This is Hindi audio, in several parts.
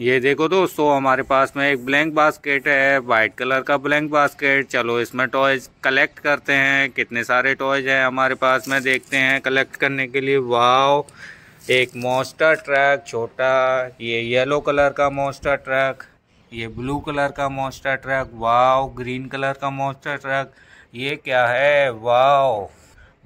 ये देखो दोस्तों हमारे पास में एक ब्लैंक बास्केट है वाइट कलर का ब्लैंक बास्केट चलो इसमें टॉयज कलेक्ट करते हैं कितने सारे टॉयज हैं हमारे पास में देखते हैं कलेक्ट करने के लिए वाव एक मोस्टर ट्रक छोटा ये येलो कलर का मोस्टर ट्रक ये ब्लू कलर का monster truck wow green colour का मोस्टर ट्रक ये क्या है वाव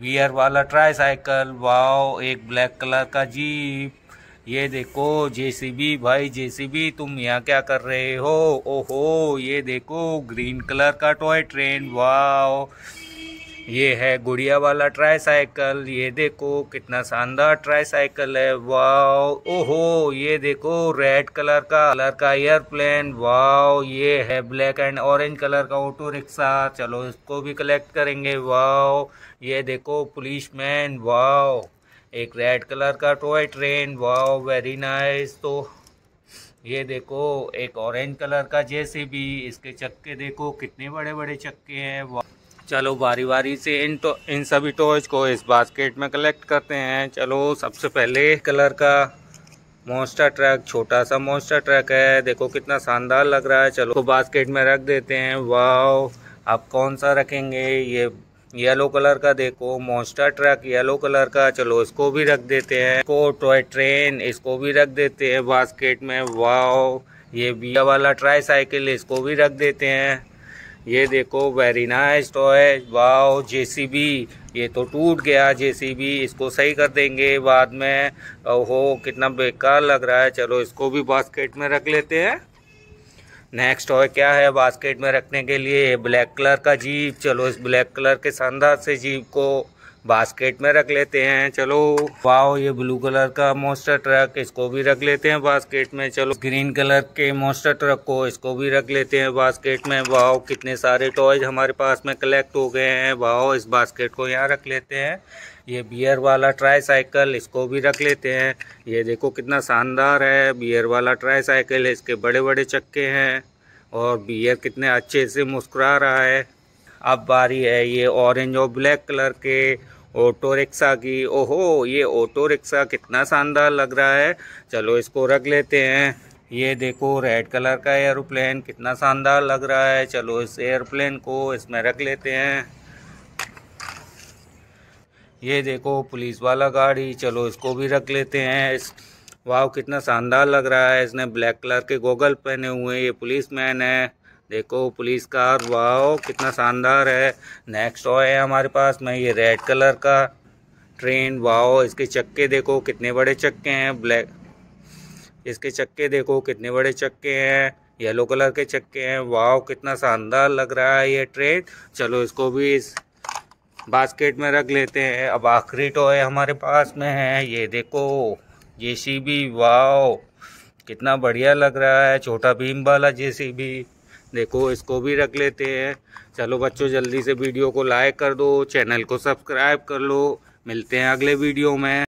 वियर वाला ट्राई साइकिल वाव एक ब्लैक कलर का जीप ये देखो जेसीबी भाई जेसीबी तुम यहाँ क्या कर रहे हो ओहो ये देखो ग्रीन कलर का टॉय ट्रेन वाह ये है गुड़िया वाला ट्राई साइकिल ये देखो कितना शानदार ट्राई साइकिल है वाओ ओहो ये देखो रेड कलर का कलर का एयरप्लेन वाओ ये है ब्लैक एंड ऑरेंज कलर का ऑटो रिक्शा चलो इसको भी कलेक्ट करेंगे वाओ ये देखो पुलिस मैन वाओ एक रेड कलर का toy train wow very nice तो ये देखो एक ऑरेंज कलर का जैसे भी इसके चक्के देखो कितने बड़े बड़े चक्के हैं चलो बारी बारी से इन तो इन सभी टॉयज को इस बास्केट में कलेक्ट करते हैं चलो सबसे पहले कलर का मोस्टर ट्रक छोटा सा मोस्टर ट्रक है देखो कितना शानदार लग रहा है चलो तो बास्केट में रख देते हैं वाह आप कौन सा रखेंगे ये येलो कलर का देखो मॉन्स्टर ट्रक येलो कलर का चलो इसको भी रख देते हैं इसको टॉय ट्रेन इसको भी रख देते हैं बास्केट में वाओ ये बिया वाला ट्राई साइकिल इसको भी रख देते हैं ये देखो very nice toy wow JCB ये तो टूट गया जेसीबी इसको सही कर देंगे बाद में ओहो कितना बेकार लग रहा है चलो इसको भी बास्केट में रख लेते हैं नेक्स्ट और क्या है बास्केट में रखने के लिए ब्लैक कलर का जीप चलो इस ब्लैक कलर के शानदार से जीप को बास्केट में रख लेते हैं चलो वाओ ये ब्लू कलर का मोस्टर ट्रक इसको भी रख लेते हैं बास्केट में चलो ग्रीन कलर के मोस्टर ट्रक को इसको भी रख लेते हैं बास्केट में वाओ कितने सारे टॉयज हमारे पास में कलेक्ट हो गए हैं वाओ इस बास्केट को यहाँ रख लेते हैं ये बियर वाला ट्राई साइकिल इसको भी रख लेते हैं ये देखो कितना शानदार है बियर वाला ट्राई साइकिल इसके बड़े बड़े चक्के हैं और बियर कितने अच्छे से मुस्कुरा रहा है अब बारी है ये ऑरेंज और ब्लैक कलर के ऑटो रिक्शा की ओहो ये ऑटो रिक्शा कितना शानदार लग रहा है चलो इसको रख लेते हैं ये देखो रेड कलर का एयरप्लेन कितना शानदार लग रहा है चलो इस एयरप्लेन को इसमें रख लेते हैं ये देखो पुलिस वाला गाड़ी चलो इसको भी रख लेते हैं इस वाह कितना शानदार लग रहा है इसने ब्लैक कलर के गोगल पहने हुए ये पुलिस मैन है देखो पुलिस कार वाह कितना शानदार है नेक्स्ट टॉय है हमारे पास में ये रेड कलर का ट्रेन वाह इसके चक्के देखो कितने बड़े चक्के हैं ब्लैक इसके चक्के देखो कितने बड़े चक्के हैं येलो कलर के चक्के हैं वाह कितना शानदार लग रहा है ये ट्रेन चलो इसको भी इस बास्केट में रख लेते हैं अब आखिरी टॉय हमारे पास में है ये देखो जेसीबी वाओ कितना बढ़िया लग रहा है छोटा भीम वाला जेसीबी देखो इसको भी रख लेते हैं चलो बच्चों जल्दी से वीडियो को लाइक कर दो चैनल को सब्सक्राइब कर लो मिलते हैं अगले वीडियो में